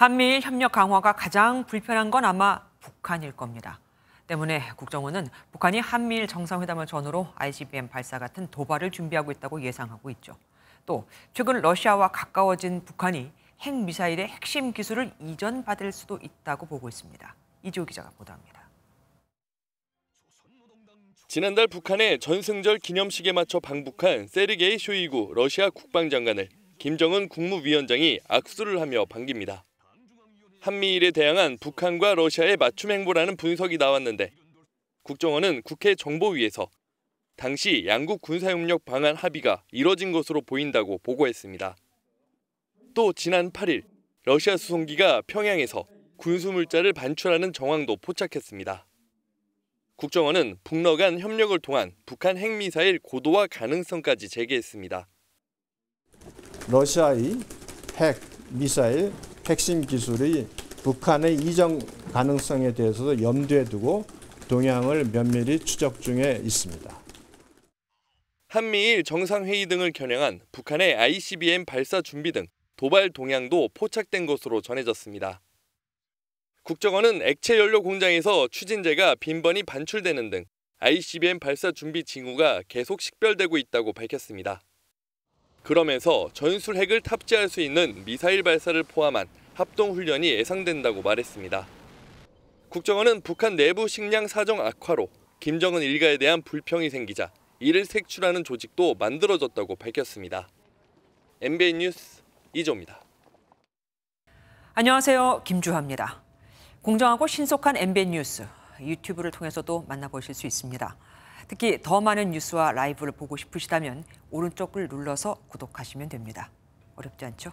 한미일 협력 강화가 가장 불편한 건 아마 북한일 겁니다. 때문에 국정원은 북한이 한미일 정상회담을 전후로 ICBM 발사 같은 도발을 준비하고 있다고 예상하고 있죠. 또 최근 러시아와 가까워진 북한이 핵미사일의 핵심 기술을 이전받을 수도 있다고 보고 있습니다. 이지호 기자가 보도합니다. 지난달 북한의 전승절 기념식에 맞춰 방북한 세르게이 쇼이구 러시아 국방장관을 김정은 국무위원장이 악수를 하며 반깁니다. 한미일에 대항한 북한과 러시아의 맞춤 행보라는 분석이 나왔는데 국정원은 국회 정보위에서 당시 양국 군사협력 방안 합의가 이뤄진 것으로 보인다고 보고했습니다. 또 지난 8일 러시아 수송기가 평양에서 군수물자를 반출하는 정황도 포착했습니다. 국정원은 북러 간 협력을 통한 북한 핵미사일 고도화 가능성까지 제기했습니다. 러시아의 핵미사일 핵심 기술이 북한의 이전 가능성에 대해서도 염두에 두고 동향을 면밀히 추적 중에 있습니다. 한미일 정상회의 등을 겨냥한 북한의 ICBM 발사 준비 등 도발 동향도 포착된 것으로 전해졌습니다. 국정원은 액체 연료 공장에서 추진제가 빈번히 반출되는 등 ICBM 발사 준비 징후가 계속 식별되고 있다고 밝혔습니다. 그러면서 전술 핵을 탑재할 수 있는 미사일 발사를 포함한 합동훈련이 예상된다고 말했습니다. 국정원은 북한 내부 식량 사정 악화로 김정은 일가에 대한 불평이 생기자 이를 색출하는 조직도 만들어졌다고 밝혔습니다. MBN 뉴스 이조입니다. 안녕하세요. 김주하입니다. 공정하고 신속한 MBN 뉴스 유튜브를 통해서도 만나보실 수 있습니다. 특히 더 많은 뉴스와 라이브를 보고 싶으시다면 오른쪽을 눌러서 구독하시면 됩니다. 어렵지 않죠?